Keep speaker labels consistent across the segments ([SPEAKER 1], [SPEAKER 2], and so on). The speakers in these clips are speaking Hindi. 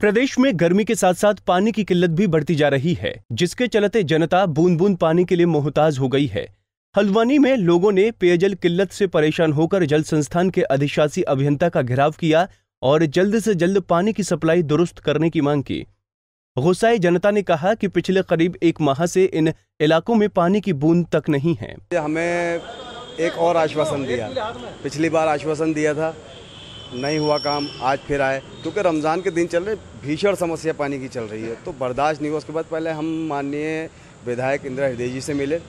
[SPEAKER 1] प्रदेश में गर्मी के साथ साथ पानी की किल्लत भी बढ़ती जा रही है जिसके चलते जनता बूंद बूंद पानी के लिए मोहताज हो गई है हल्द्वानी में लोगों ने पेयजल किल्लत से परेशान होकर जल संस्थान के अधिशासी अभियंता का घेराव किया और जल्द से जल्द पानी की सप्लाई दुरुस्त करने की मांग की गुस्साई जनता ने कहा कि पिछले करीब एक माह से इन इलाकों में पानी की बूंद तक नहीं है
[SPEAKER 2] हमें एक और आश्वासन दिया पिछली बार आश्वासन दिया था नहीं हुआ काम आज फिर आए क्योंकि रमज़ान के दिन चल रहे भीषण समस्या पानी की चल रही है तो बर्दाश्त नहीं हुआ उसके बाद पहले हम माननीय विधायक इंदिरा हृदय जी से मिले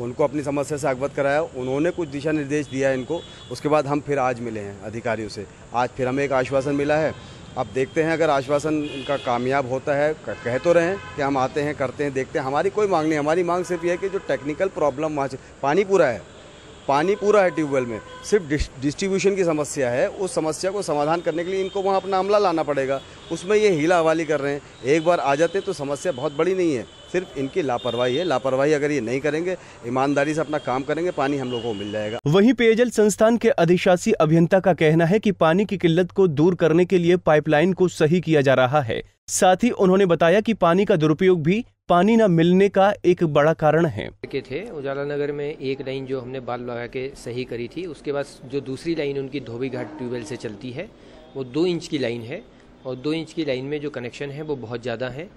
[SPEAKER 2] उनको अपनी समस्या से अवगत कराया उन्होंने कुछ दिशा निर्देश दिया है इनको उसके बाद हम फिर आज मिले हैं अधिकारियों से आज फिर हमें एक आश्वासन मिला है अब देखते हैं अगर आश्वासन इनका कामयाब होता है कह तो रहे हैं कि हम आते हैं करते हैं देखते हैं हमारी कोई मांग नहीं हमारी मांग सिर्फ ये है कि जो टेक्निकल प्रॉब्लम वहाँ पानी पूरा है पानी पूरा है ट्यूबवेल में सिर्फ डिस्ट्रीब्यूशन की समस्या है उस समस्या को समाधान करने के लिए इनको वहाँ अपना अमला लाना पड़ेगा उसमें ये हीला हवाली कर रहे हैं एक बार आ जाते तो समस्या बहुत बड़ी नहीं है सिर्फ इनकी लापरवाही है लापरवाही अगर ये नहीं करेंगे ईमानदारी से अपना काम करेंगे पानी हम लोगों को मिल जाएगा
[SPEAKER 1] वहीं पेयजल संस्थान के अधिशासी अभियंता का कहना है कि पानी की किल्लत को दूर करने के लिए पाइपलाइन को सही किया जा रहा है साथ ही उन्होंने बताया कि पानी का दुरुपयोग भी पानी न मिलने का एक बड़ा कारण है
[SPEAKER 3] के थे उजाला नगर में एक लाइन जो हमने बाल लगा के सही करी थी उसके बाद जो दूसरी लाइन उनकी धोबी घाट ट्यूबवेल से चलती है वो दो इंच की लाइन है और दो इंच की लाइन में जो कनेक्शन है वो बहुत ज़्यादा है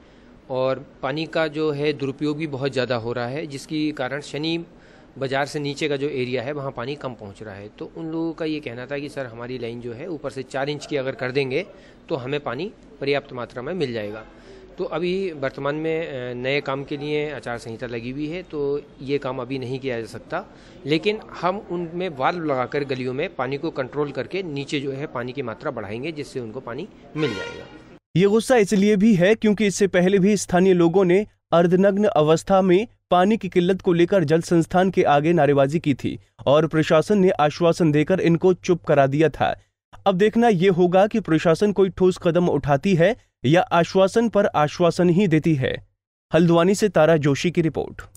[SPEAKER 3] और पानी का जो है दुरुपयोग भी बहुत ज़्यादा हो रहा है जिसकी कारण शनि बाज़ार से नीचे का जो एरिया है वहाँ पानी कम पहुँच रहा है तो उन लोगों का ये कहना था कि सर हमारी लाइन जो है ऊपर से चार इंच की अगर कर देंगे तो हमें पानी पर्याप्त मात्रा में मिल जाएगा तो अभी वर्तमान में नए काम के लिए आचार संहिता लगी हुई है तो ये काम अभी नहीं किया जा सकता लेकिन हम उनमें वाल्व लगाकर गलियों में पानी को कंट्रोल करके नीचे जो है पानी की मात्रा बढ़ाएंगे जिससे उनको पानी मिल जाएगा
[SPEAKER 1] ये गुस्सा इसलिए भी है क्योंकि इससे पहले भी स्थानीय लोगों ने अर्धनग्न अवस्था में पानी की किल्लत को लेकर जल संस्थान के आगे नारेबाजी की थी और प्रशासन ने आश्वासन देकर इनको चुप करा दिया था अब देखना यह होगा कि प्रशासन कोई ठोस कदम उठाती है या आश्वासन पर आश्वासन ही देती है हल्द्वानी से तारा जोशी की रिपोर्ट